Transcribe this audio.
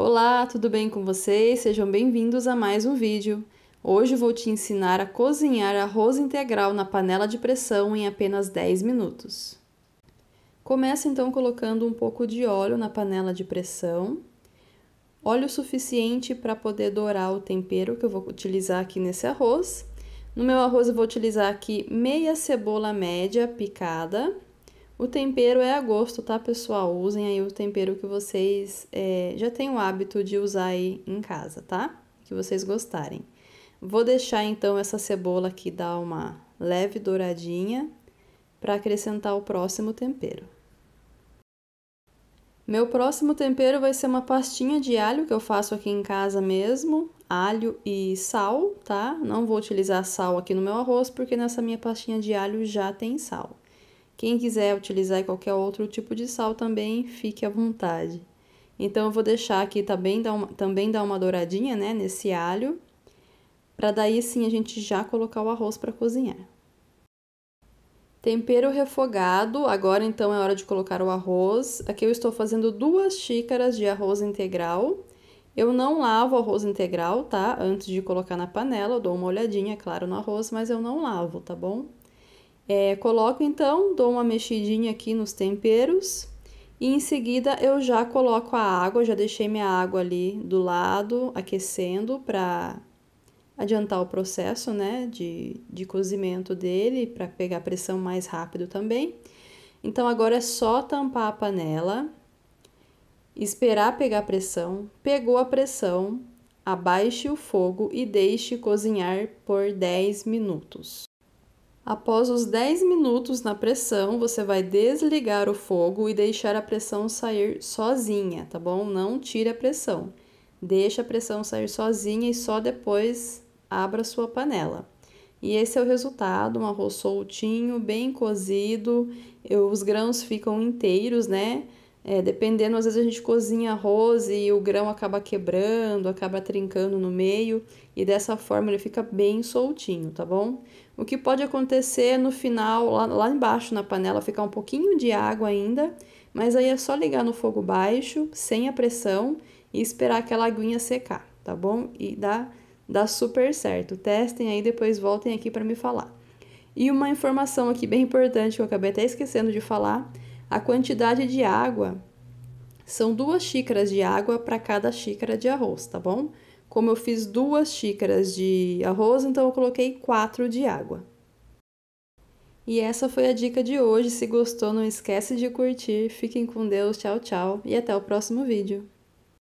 Olá, tudo bem com vocês? Sejam bem-vindos a mais um vídeo. Hoje vou te ensinar a cozinhar arroz integral na panela de pressão em apenas 10 minutos. Começa então colocando um pouco de óleo na panela de pressão. Óleo suficiente para poder dourar o tempero que eu vou utilizar aqui nesse arroz. No meu arroz eu vou utilizar aqui meia cebola média picada, o tempero é a gosto, tá, pessoal? Usem aí o tempero que vocês é, já têm o hábito de usar aí em casa, tá? Que vocês gostarem. Vou deixar então essa cebola aqui dar uma leve douradinha para acrescentar o próximo tempero. Meu próximo tempero vai ser uma pastinha de alho que eu faço aqui em casa mesmo, alho e sal, tá? Não vou utilizar sal aqui no meu arroz porque nessa minha pastinha de alho já tem sal. Quem quiser utilizar qualquer outro tipo de sal também, fique à vontade. Então, eu vou deixar aqui também dar uma, também dar uma douradinha, né, nesse alho, para daí sim a gente já colocar o arroz para cozinhar. Tempero refogado, agora então é hora de colocar o arroz. Aqui eu estou fazendo duas xícaras de arroz integral. Eu não lavo o arroz integral, tá? Antes de colocar na panela, eu dou uma olhadinha, é claro, no arroz, mas eu não lavo, tá bom? É, coloco então, dou uma mexidinha aqui nos temperos e em seguida eu já coloco a água, já deixei minha água ali do lado aquecendo para adiantar o processo né, de, de cozimento dele, para pegar pressão mais rápido também. Então agora é só tampar a panela, esperar pegar pressão. Pegou a pressão, abaixe o fogo e deixe cozinhar por 10 minutos. Após os 10 minutos na pressão, você vai desligar o fogo e deixar a pressão sair sozinha, tá bom? Não tire a pressão. Deixa a pressão sair sozinha e só depois abra sua panela. E esse é o resultado, um arroz soltinho, bem cozido. os grãos ficam inteiros, né? É, dependendo, às vezes a gente cozinha arroz e o grão acaba quebrando, acaba trincando no meio e dessa forma ele fica bem soltinho, tá bom? O que pode acontecer no final, lá, lá embaixo na panela, ficar um pouquinho de água ainda, mas aí é só ligar no fogo baixo, sem a pressão e esperar aquela aguinha secar, tá bom? E dá, dá super certo. Testem aí, depois voltem aqui para me falar. E uma informação aqui bem importante que eu acabei até esquecendo de falar a quantidade de água são duas xícaras de água para cada xícara de arroz, tá bom? Como eu fiz duas xícaras de arroz, então eu coloquei quatro de água. E essa foi a dica de hoje. Se gostou, não esquece de curtir. Fiquem com Deus. Tchau, tchau. E até o próximo vídeo.